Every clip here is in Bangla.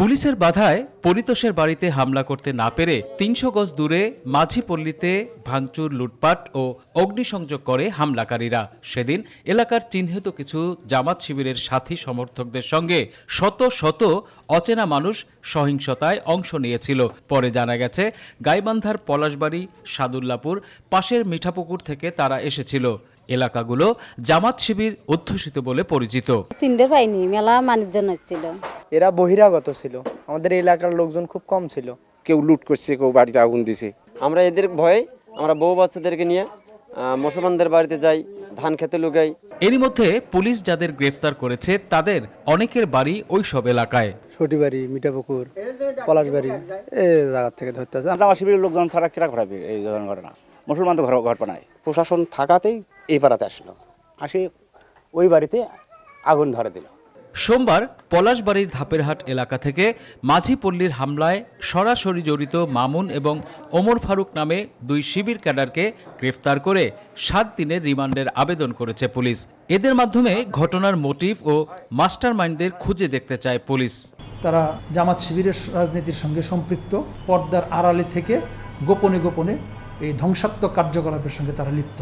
পুলিশের বাধায় পরিতোষের বাড়িতে হামলা করতে না পেরে তিনশো গজ দূরে মাঝিপল্লীতে ভাঙচুর লুটপাট ও অগ্নিসংযোগ করে হামলাকারীরা সেদিন এলাকার চিহ্নিত কিছু জামাত শিবিরের সাথী সমর্থকদের সঙ্গে শত শত অচেনা মানুষ সহিংসতায় অংশ নিয়েছিল পরে জানা গেছে গাইবান্ধার পলাশবাড়ি সাদুল্লাপুর পাশের মিঠাপুকুর থেকে তারা এসেছিল এলাকাগুলো জামাত শিবির অধ্যুষিত বলে পরিচিত চিনতে পাইনি মেলা মানুষজন হচ্ছিল এরা বহিরাগত ছিল আমাদের এলাকার লোকজন খুব কম ছিল কেউ লুট করছে কেউ বাড়িতে আগুন দিছে আমরা এদের ভয়ে আমরা বউ বাচ্চাদেরকে নিয়ে মুসলমানদের বাড়িতে যাই ধান খেতে লুকাই এরই মধ্যে পুলিশ যাদের গ্রেফতার করেছে তাদের অনেকের বাড়ি ওই সব এলাকায় সটিবাড়ি মিঠাপুকুর পলাশবাড়ি এই জায়গা থেকে ধরতে আছে আমরা বাড়ির লোকজন ছাড়া কেরা ঘটাবে এই ধরনের ঘটনা মুসলমান তো ঘর ঘটনায় প্রশাসন থাকাতেই এই পাড়াতে আসলো আসে ওই বাড়িতে আগুন ধরে দিলো সোমবার পলাশবাড়ির ধাপেরহাট এলাকা থেকে মাঝিপল্লীর হামলায় সরাসরি জড়িত মামুন এবং ওমর ফারুক নামে দুই শিবির ক্যাডারকে গ্রেফতার করে সাত দিনের রিমান্ডের আবেদন করেছে পুলিশ এদের মাধ্যমে ঘটনার মোটিভ ও মাস্টার মাইন্ডদের খুঁজে দেখতে চায় পুলিশ তারা জামাত শিবিরের রাজনীতির সঙ্গে সম্পৃক্ত পর্দার আড়ালে থেকে গোপনে গোপনে এই ধ্বংসাত্মক কার্যকলাপের সঙ্গে তারা লিপ্ত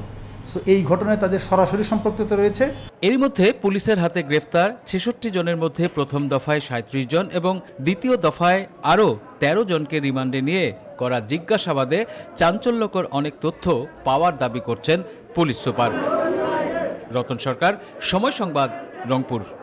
সো এই ঘটনায় তাদের সরাসরি সম্পর্কিত রয়েছে এর মধ্যে পুলিশের হাতে গ্রেফতার ছেষট্টি জনের মধ্যে প্রথম দফায় সাঁত্রিশ জন এবং দ্বিতীয় দফায় আরও ১৩ জনকে রিমান্ডে নিয়ে করা জিজ্ঞাসাবাদে চাঞ্চল্যকর অনেক তথ্য পাওয়ার দাবি করছেন পুলিশ সুপার রতন সরকার সময় সংবাদ রংপুর